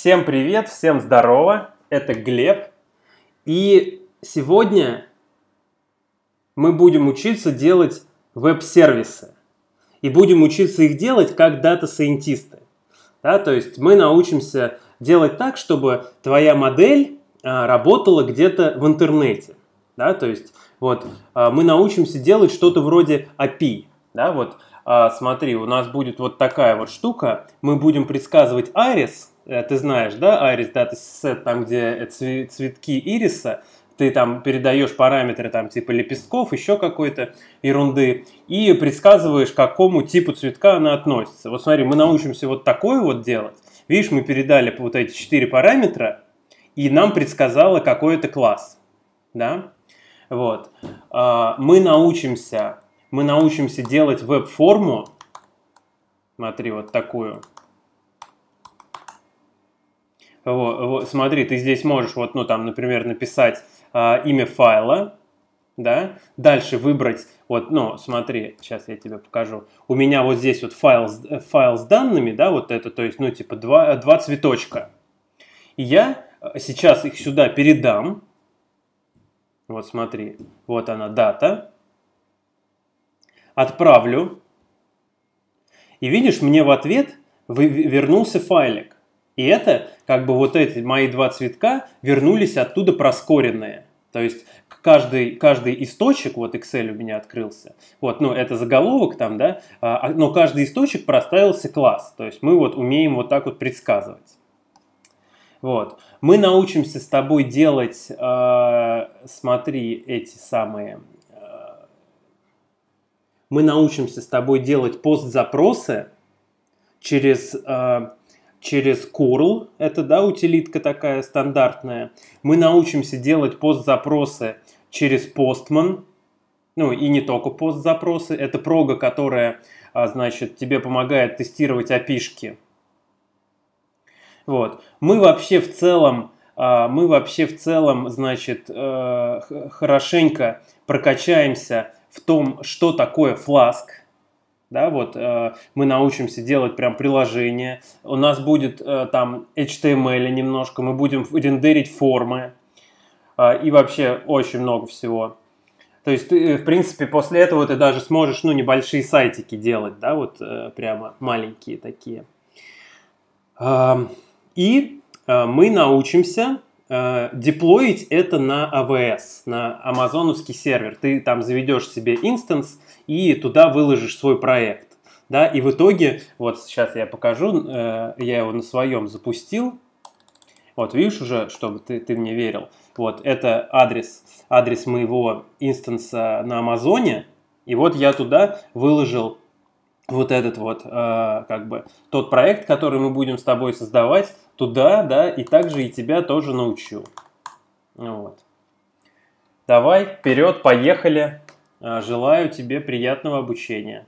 Всем привет, всем здорово, это Глеб. И сегодня мы будем учиться делать веб-сервисы. И будем учиться их делать как дата-сайентисты. Да, то есть мы научимся делать так, чтобы твоя модель а, работала где-то в интернете. Да, то есть вот, а, мы научимся делать что-то вроде API. Да, вот а, смотри, у нас будет вот такая вот штука, мы будем предсказывать айрис, э, ты знаешь, да, айрис, да, ты сет там, где цветки ириса, ты там передаешь параметры там типа лепестков, еще какой-то ерунды, и предсказываешь, к какому типу цветка она относится. Вот смотри, мы научимся вот такое вот делать. Видишь, мы передали вот эти четыре параметра, и нам предсказало какой-то класс, да? Вот. А, мы научимся мы научимся делать веб-форму, смотри, вот такую, вот, вот, смотри, ты здесь можешь, вот, ну, там, например, написать э, имя файла, да, дальше выбрать, вот, ну, смотри, сейчас я тебе покажу, у меня вот здесь вот файл, э, файл с данными, да, вот это, то есть, ну, типа, два, э, два цветочка, и я э, сейчас их сюда передам, вот, смотри, вот она дата, отправлю, и видишь, мне в ответ вернулся файлик. И это, как бы вот эти мои два цветка вернулись оттуда проскоренные. То есть каждый, каждый источник, вот Excel у меня открылся, вот, ну, это заголовок там, да, а, а, но каждый источник проставился класс. То есть мы вот умеем вот так вот предсказывать. Вот. Мы научимся с тобой делать, э, смотри, эти самые мы научимся с тобой делать пост-запросы через, э, через curl, это, да, утилитка такая стандартная. Мы научимся делать пост-запросы через Postman, ну и не только пост-запросы, это прога, которая, а, значит, тебе помогает тестировать опишки. Вот. Мы вообще в целом, а, мы вообще в целом, значит, э, хорошенько прокачаемся в том, что такое фласк, да, вот э, мы научимся делать прям приложение, у нас будет э, там HTML немножко, мы будем рендерить формы э, и вообще очень много всего. То есть ты, э, в принципе, после этого ты даже сможешь, ну, небольшие сайтики делать, да, вот э, прямо маленькие такие. Э, и э, мы научимся Э, деплоить это на AWS, а на амазоновский сервер. Ты там заведешь себе инстанс и туда выложишь свой проект. Да, и в итоге, вот сейчас я покажу, э, я его на своем запустил. Вот, видишь уже, чтобы ты, ты мне верил. Вот, это адрес, адрес моего инстанса на Амазоне. И вот я туда выложил вот этот вот, э, как бы, тот проект, который мы будем с тобой создавать, туда, да, и также и тебя тоже научу. Вот. Давай, вперед, поехали. А, желаю тебе приятного обучения.